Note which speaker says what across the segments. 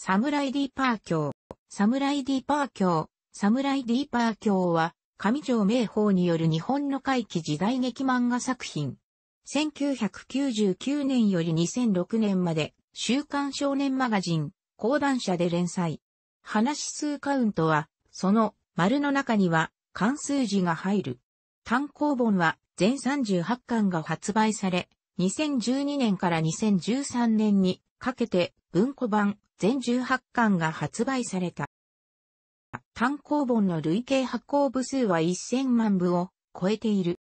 Speaker 1: サムライディーパー教。サムライディーパー教。サムライディーパー教は、上条名法による日本の怪奇時代劇漫画作品。1999年より2006年まで、週刊少年マガジン、講談社で連載。話数カウントは、その丸の中には関数字が入る。単行本は全38巻が発売され、2012年から2013年にかけて文庫版全18巻が発売された。単行本の累計発行部数は1000万部を超えている。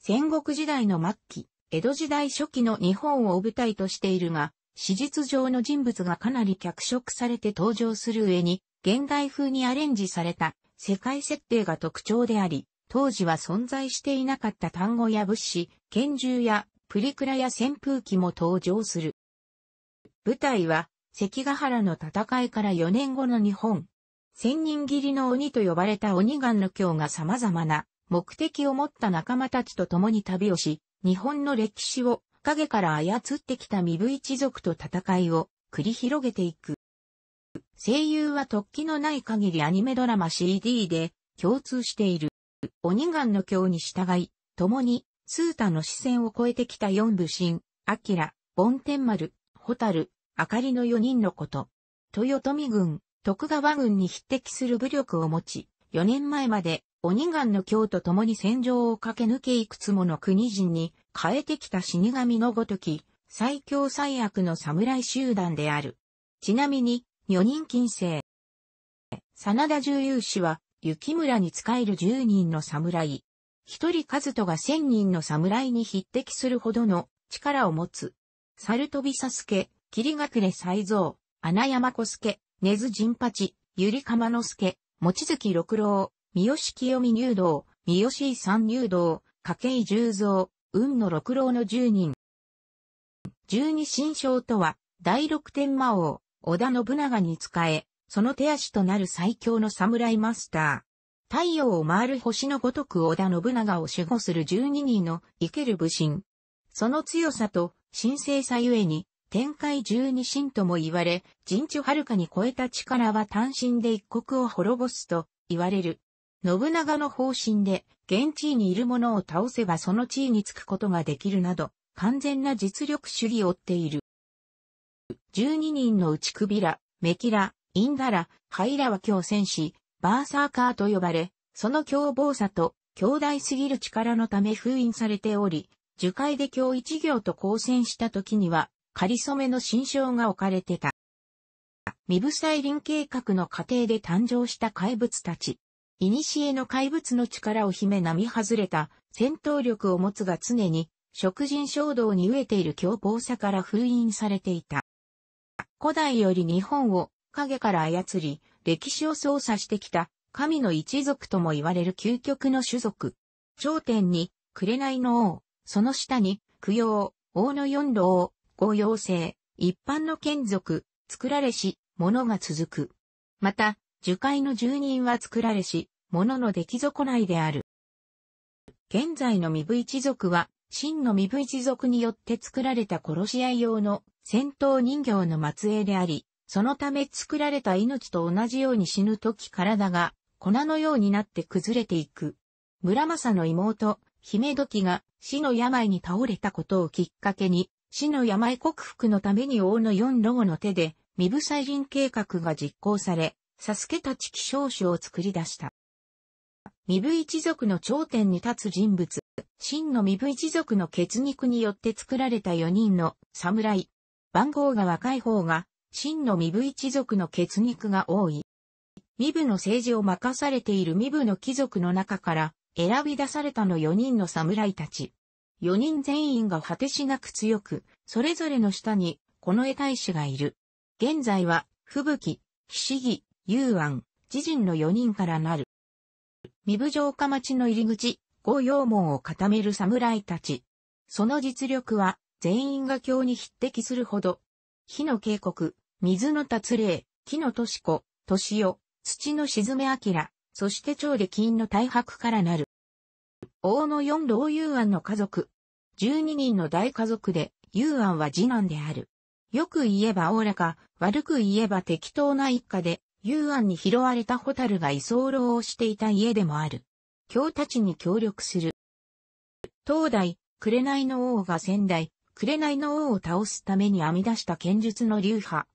Speaker 1: 戦国時代の末期、江戸時代初期の日本を舞台としているが、史実上の人物がかなり脚色されて登場する上に、現代風にアレンジされた世界設定が特徴であり、当時は存在していなかった単語や物資、拳銃やプリクラや扇風機も登場する。舞台は、関ヶ原の戦いから4年後の日本。千人斬りの鬼と呼ばれた鬼眼の教が様々な目的を持った仲間たちと共に旅をし、日本の歴史を影から操ってきた身分一族と戦いを繰り広げていく。声優は突起のない限りアニメドラマ CD で共通している。鬼眼の教に従い、共に、スータの視線を超えてきた四部神、アキラ、梵天丸、ホタル、明かりの4人のこと。豊臣軍、徳川軍に匹敵する武力を持ち、4年前まで鬼眼の京と共に戦場を駆け抜けいくつもの国人に変えてきた死神のごとき、最強最悪の侍集団である。ちなみに、女人禁制。真田重勇士は、雪村に仕える十人の侍。一人和人が千人の侍に匹敵するほどの力を持つ。猿飛佐助、霧隠れ才蔵、穴山小助、根津陣八、ゆりかまのすけ、もちづき六郎、三好清美入道、三好三入道、計十蔵、雲の六郎の十人。十二神将とは、第六天魔王、織田信長に仕え、その手足となる最強の侍マスター。太陽を回る星のごとく織田信長を守護する十二人の生ける武神。その強さと神聖さゆえに、天界十二神とも言われ、人知遥かに超えた力は単身で一国を滅ぼすと言われる。信長の方針で、現地位にいる者を倒せばその地位につくことができるなど、完全な実力主義を追っている。十二人の内ちら、メキラ、インダラ、ハイラは強戦士、バーサーカーと呼ばれ、その凶暴さと強大すぎる力のため封印されており、樹海で今日一行と交戦した時には、仮染めの新章が置かれてた。未部再臨計画の過程で誕生した怪物たち。古の怪物の力を秘め並外れた戦闘力を持つが常に、食人衝動に飢えている凶暴さから封印されていた。古代より日本を影から操り、歴史を操作してきた神の一族とも言われる究極の種族。頂点に、紅の王、その下に、供養、王の四郎、合用性、一般の眷属、作られし、物が続く。また、樹海の住人は作られし、物の出来損ないである。現在の身分一族は、真の身分一族によって作られた殺し合い用の戦闘人形の末裔であり、そのため作られた命と同じように死ぬ時体が粉のようになって崩れていく。村正の妹、姫時が死の病に倒れたことをきっかけに、死の病克服のために王の四老の手で、身部再臨計画が実行され、サスケたち希少種を作り出した。身部一族の頂点に立つ人物、真の身部一族の血肉によって作られた四人の侍。番号が若い方が、真の身部一族の血肉が多い。身部の政治を任されている身部の貴族の中から選び出されたの四人の侍たち。4人全員が果てしなく強く、それぞれの下に、この絵大使がいる。現在は、吹雪、ひしぎ、幽安、自陣の4人からなる。三部城下町の入り口、五葉門を固める侍たち。その実力は、全員が京に匹敵するほど。火の渓谷、水の達霊、木の敏子、敏代、土の沈め明、そして蝶で金の大白からなる。大野四郎雄安の家族。十二人の大家族で、雄安は次男である。よく言えばおおらか、悪く言えば適当な一家で、雄安に拾われた蛍が居候をしていた家でもある。京たちに協力する。東大、紅の王が仙台、紅の王を倒すために編み出した剣術の流派。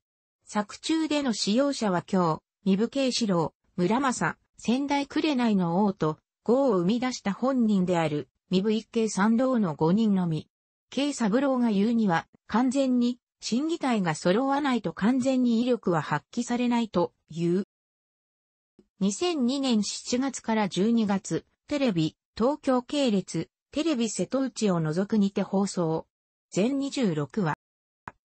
Speaker 1: 作中での使用者は今日、三部慶四郎、村政、仙台紅の王と、号を生み出した本人である、身分一慶三郎の五人のみ。慶三郎が言うには、完全に、審議体が揃わないと完全に威力は発揮されないと言う。2002年7月から12月、テレビ、東京系列、テレビ瀬戸内を除くにて放送。全26話。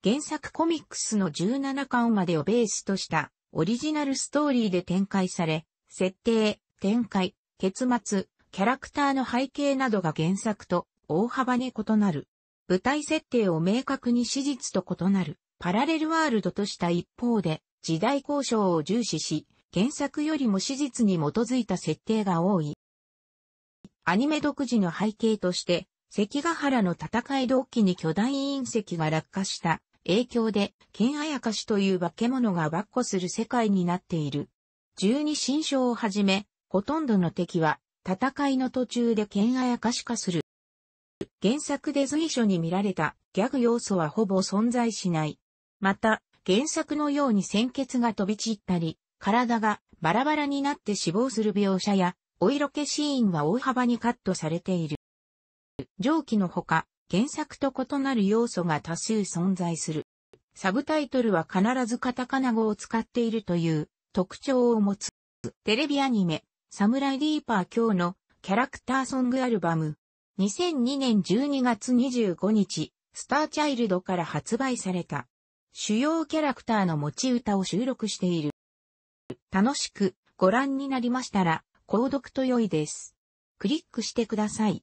Speaker 1: 原作コミックスの17巻までをベースとしたオリジナルストーリーで展開され、設定、展開、結末、キャラクターの背景などが原作と大幅に異なる。舞台設定を明確に史実と異なるパラレルワールドとした一方で時代交渉を重視し原作よりも史実に基づいた設定が多い。アニメ独自の背景として関ヶ原の戦い同期に巨大隕石が落下した影響で剣あやかしという化け物が跋扈する世界になっている。十二神将をはじめほとんどの敵は戦いの途中で剣あやかし化する。原作で随所に見られたギャグ要素はほぼ存在しない。また、原作のように鮮血が飛び散ったり、体がバラバラになって死亡する描写や、お色気シーンは大幅にカットされている。上記のほか、原作と異なる要素が多数存在する。サブタイトルは必ずカタカナ語を使っているという特徴を持つ。テレビアニメ、サムライディーパー今日のキャラクターソングアルバム。2002年12月25日、スターチャイルドから発売された。主要キャラクターの持ち歌を収録している。楽しくご覧になりましたら、購読と良いです。クリックしてください。